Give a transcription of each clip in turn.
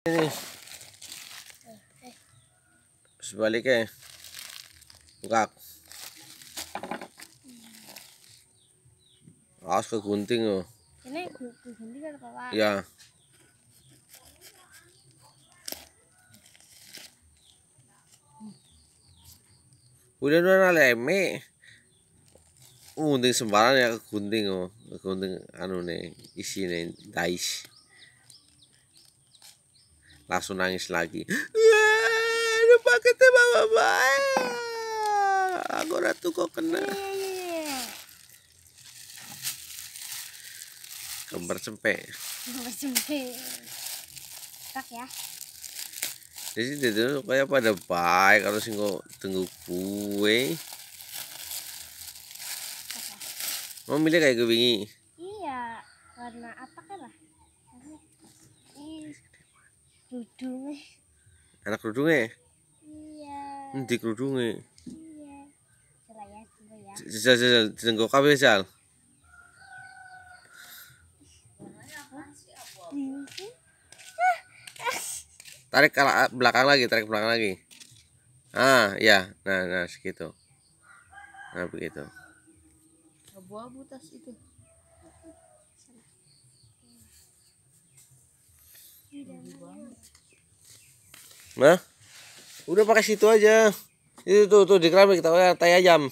Ini. Sebaliknya. Buka. Awas ke gunting loh. Ini gunting kan Ya. Udah nona leme. Gunting sembarang ya ke gunting oh, gunting anu nih isi nih dice langsung nangis lagi lupa ketemu mama aku ratu kok kena iya, iya, iya. kembar cempe kembar cempe tak ya jadi dia kayak pada baik kalau singgo tunggu kue mau milih kayak gue bingi iya warna apa kan lah kerudunge. Anak kerudunge? Iya. di kerudunge? Iya. Coba ya, jalan jalan Jajal kabel jalan Tarik ke ah, belakang lagi, tarik belakang lagi. Ah, ya. Nah, nah segitu. Nah, begitu. Abu-abu tas itu. Nah, udah pakai situ aja. Itu tuh tuh di keramik tahu ya tai ayam.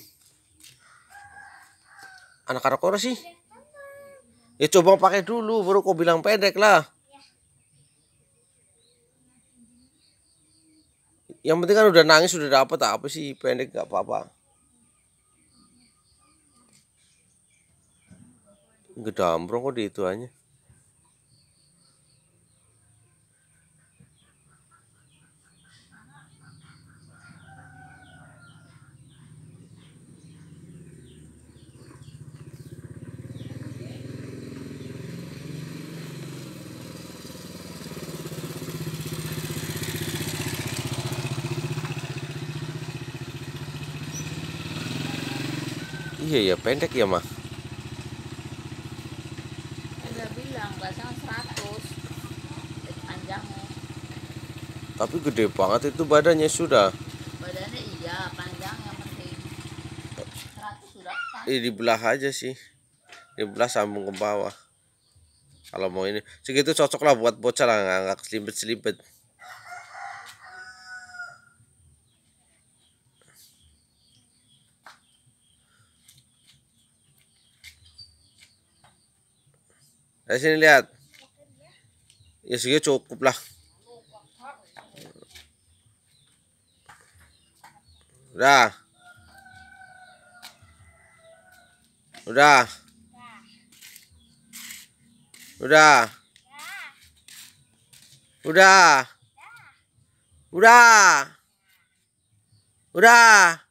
Anak anak sih. Ya coba pakai dulu baru kau bilang pendek lah. Yang penting kan udah nangis udah dapet apa sih pendek gak apa-apa. Gedambrong kok di itu aja. Iya ya pendek ya mah. Ada bilang pasang 100 panjangnya. Tapi gede banget itu badannya sudah. Badannya iya panjang yang penting. 100 sudah pas. dibelah aja sih. Dibelah sambung ke bawah. Kalau mau ini segitu cocok lah buat bocah lah nggak selipet selipet Dari nah, sini lihat. Ya segitu cukup lah. Udah. Udah. Udah. Udah. Udah. Udah.